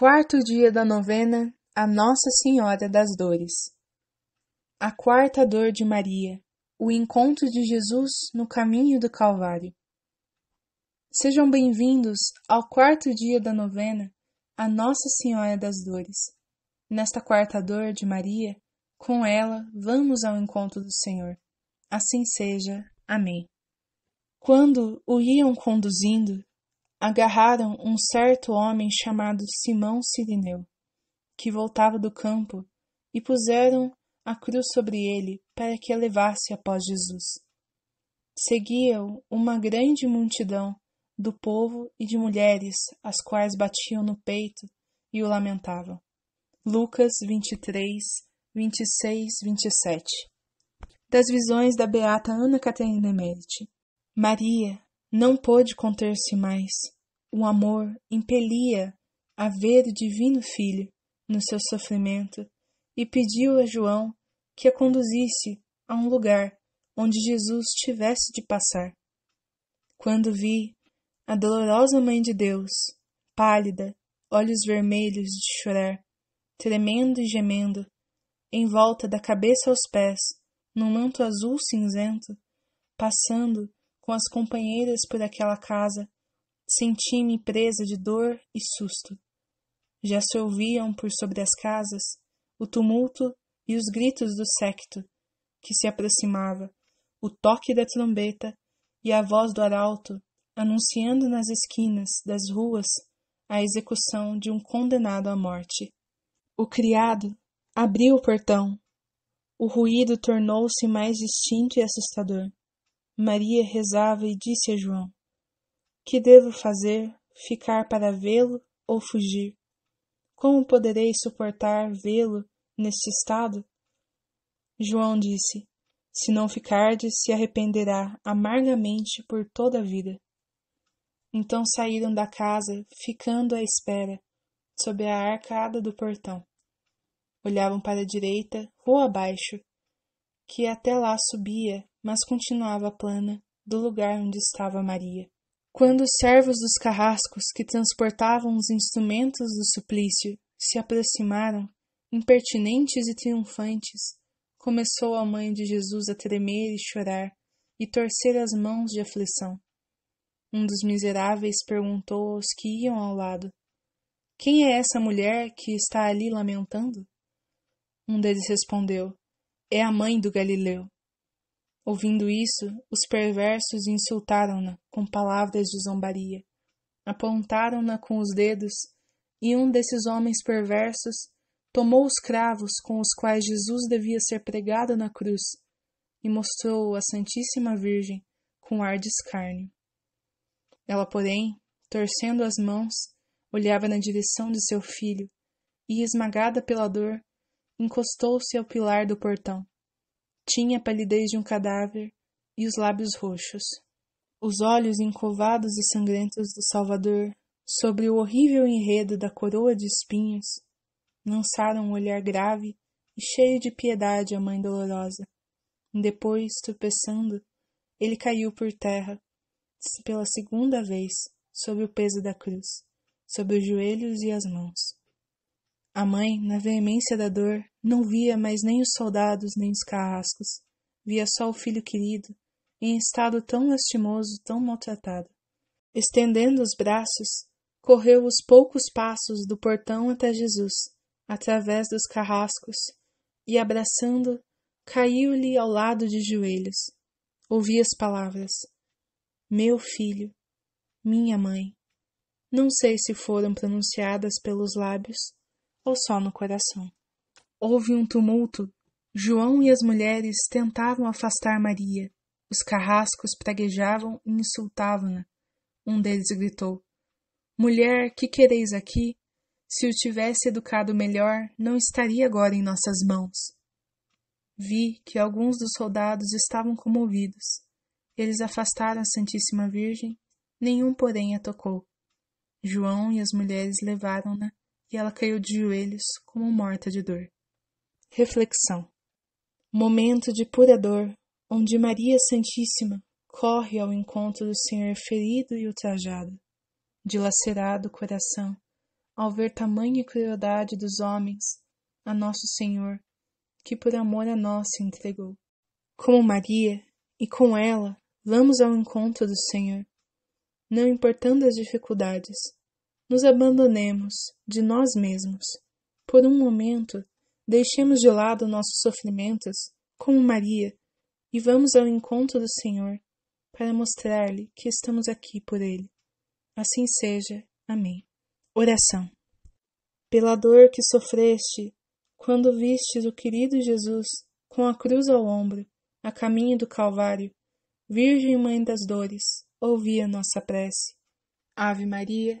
Quarto dia da novena a Nossa Senhora das Dores. A quarta dor de Maria, o encontro de Jesus no caminho do Calvário. Sejam bem-vindos ao quarto dia da novena a Nossa Senhora das Dores. Nesta quarta dor de Maria, com ela vamos ao encontro do Senhor. Assim seja. Amém. Quando o iam conduzindo, agarraram um certo homem chamado Simão Sirineu, que voltava do campo, e puseram a cruz sobre ele para que a levasse após Jesus. Seguia-o uma grande multidão do povo e de mulheres, as quais batiam no peito e o lamentavam. Lucas 23, 26, 27 Das visões da beata Ana Catarina Meriti. Maria, não pôde conter-se mais. O amor impelia a ver o divino filho no seu sofrimento e pediu a João que a conduzisse a um lugar onde Jesus tivesse de passar. Quando vi a dolorosa Mãe de Deus, pálida, olhos vermelhos de chorar, tremendo e gemendo, em volta da cabeça aos pés, num manto azul cinzento, passando com as companheiras por aquela casa, senti-me presa de dor e susto. Já se ouviam por sobre as casas o tumulto e os gritos do séquito que se aproximava, o toque da trombeta e a voz do arauto anunciando nas esquinas das ruas a execução de um condenado à morte. O criado abriu o portão. O ruído tornou-se mais distinto e assustador. Maria rezava e disse a João: Que devo fazer? Ficar para vê-lo ou fugir? Como poderei suportar vê-lo neste estado? João disse: Se não ficardes, se arrependerá amargamente por toda a vida. Então saíram da casa, ficando à espera, sob a arcada do portão. Olhavam para a direita, rua abaixo, que até lá subia mas continuava plana, do lugar onde estava Maria. Quando os servos dos carrascos que transportavam os instrumentos do suplício se aproximaram, impertinentes e triunfantes, começou a mãe de Jesus a tremer e chorar e torcer as mãos de aflição. Um dos miseráveis perguntou aos que iam ao lado: Quem é essa mulher que está ali lamentando? Um deles respondeu: É a mãe do Galileu. Ouvindo isso, os perversos insultaram-na com palavras de zombaria, apontaram-na com os dedos, e um desses homens perversos tomou os cravos com os quais Jesus devia ser pregado na cruz e mostrou a Santíssima Virgem com ar de escárnio. Ela, porém, torcendo as mãos, olhava na direção de seu filho e, esmagada pela dor, encostou-se ao pilar do portão tinha a palidez de um cadáver e os lábios roxos. Os olhos encovados e sangrentos do Salvador, sobre o horrível enredo da coroa de espinhos, lançaram um olhar grave e cheio de piedade à mãe dolorosa. Depois, tropeçando, ele caiu por terra, pela segunda vez, sob o peso da cruz, sob os joelhos e as mãos. A mãe, na veemência da dor, não via mais nem os soldados nem os carrascos, via só o filho querido, em estado tão lastimoso, tão maltratado. Estendendo os braços, correu os poucos passos do portão até Jesus, através dos carrascos, e abraçando, caiu-lhe ao lado de joelhos. Ouvi as palavras: Meu filho, minha mãe. Não sei se foram pronunciadas pelos lábios, ou só no coração. Houve um tumulto. João e as mulheres tentavam afastar Maria. Os carrascos praguejavam e insultavam-na. Um deles gritou: Mulher, que quereis aqui? Se o tivesse educado melhor, não estaria agora em nossas mãos. Vi que alguns dos soldados estavam comovidos. Eles afastaram a Santíssima Virgem, nenhum, porém, a tocou. João e as mulheres levaram-na e ela caiu de joelhos, como morta de dor. Reflexão: Momento de pura dor, onde Maria Santíssima corre ao encontro do Senhor ferido e ultrajado, dilacerado o coração, ao ver tamanha crueldade dos homens, a nosso Senhor, que por amor a nós se entregou. Como Maria, e com ela, vamos ao encontro do Senhor, não importando as dificuldades, nos abandonemos de nós mesmos. Por um momento, deixemos de lado nossos sofrimentos, como Maria, e vamos ao encontro do Senhor para mostrar-lhe que estamos aqui por Ele. Assim seja. Amém. Oração. Pela dor que sofreste quando vistes o querido Jesus com a cruz ao ombro, a caminho do Calvário, Virgem Mãe das Dores, ouvi a nossa prece. Ave Maria